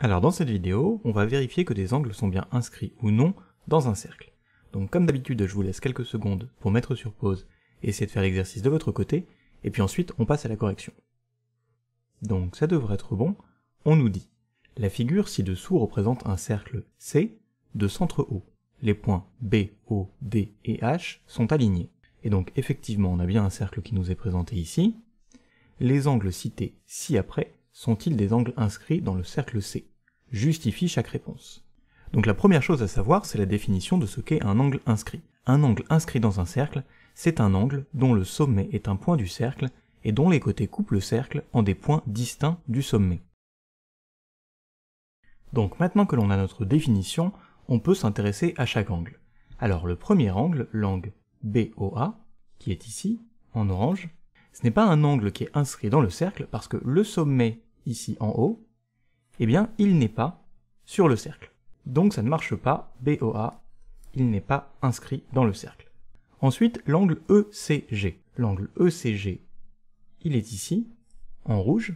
Alors dans cette vidéo, on va vérifier que des angles sont bien inscrits ou non dans un cercle. Donc comme d'habitude, je vous laisse quelques secondes pour mettre sur pause et essayer de faire l'exercice de votre côté, et puis ensuite on passe à la correction. Donc ça devrait être bon, on nous dit la figure ci-dessous représente un cercle C de centre O. Les points B, O, D et H sont alignés. Et donc effectivement, on a bien un cercle qui nous est présenté ici. Les angles cités ci-après sont-ils des angles inscrits dans le cercle C Justifie chaque réponse. Donc la première chose à savoir, c'est la définition de ce qu'est un angle inscrit. Un angle inscrit dans un cercle, c'est un angle dont le sommet est un point du cercle et dont les côtés coupent le cercle en des points distincts du sommet. Donc maintenant que l'on a notre définition, on peut s'intéresser à chaque angle. Alors le premier angle, l'angle BOA, qui est ici, en orange, ce n'est pas un angle qui est inscrit dans le cercle parce que le sommet ici en haut, eh bien il n'est pas sur le cercle. Donc ça ne marche pas, BOA, il n'est pas inscrit dans le cercle. Ensuite, l'angle ECG. L'angle ECG, il est ici, en rouge,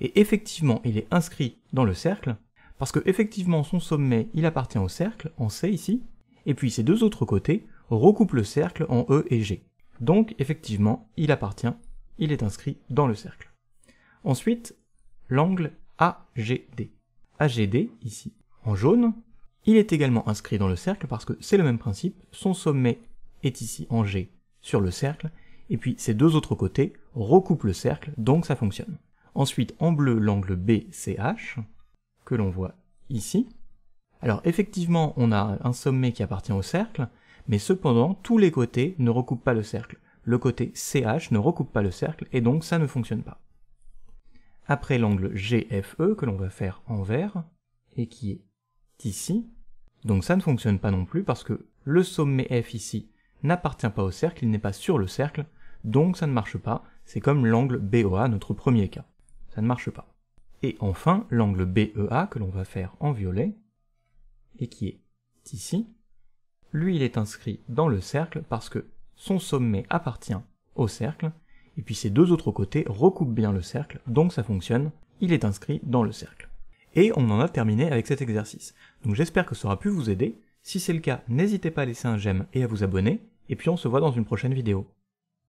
et effectivement il est inscrit dans le cercle, parce que effectivement son sommet il appartient au cercle, en C ici, et puis ses deux autres côtés recoupent le cercle en E et G. Donc effectivement il appartient, il est inscrit dans le cercle. Ensuite, l'angle AGD. AGD, ici, en jaune, il est également inscrit dans le cercle parce que c'est le même principe, son sommet est ici en G sur le cercle, et puis ces deux autres côtés recoupent le cercle, donc ça fonctionne. Ensuite, en bleu, l'angle BCH, que l'on voit ici. Alors effectivement, on a un sommet qui appartient au cercle, mais cependant, tous les côtés ne recoupent pas le cercle. Le côté CH ne recoupe pas le cercle, et donc ça ne fonctionne pas après l'angle GFE que l'on va faire en vert, et qui est ici. Donc ça ne fonctionne pas non plus parce que le sommet F ici n'appartient pas au cercle, il n'est pas sur le cercle, donc ça ne marche pas, c'est comme l'angle BOA, e notre premier cas. Ça ne marche pas. Et enfin, l'angle BEA que l'on va faire en violet, et qui est ici, lui il est inscrit dans le cercle parce que son sommet appartient au cercle, et puis ces deux autres côtés recoupent bien le cercle, donc ça fonctionne, il est inscrit dans le cercle. Et on en a terminé avec cet exercice. Donc j'espère que ça aura pu vous aider, si c'est le cas, n'hésitez pas à laisser un j'aime et à vous abonner, et puis on se voit dans une prochaine vidéo.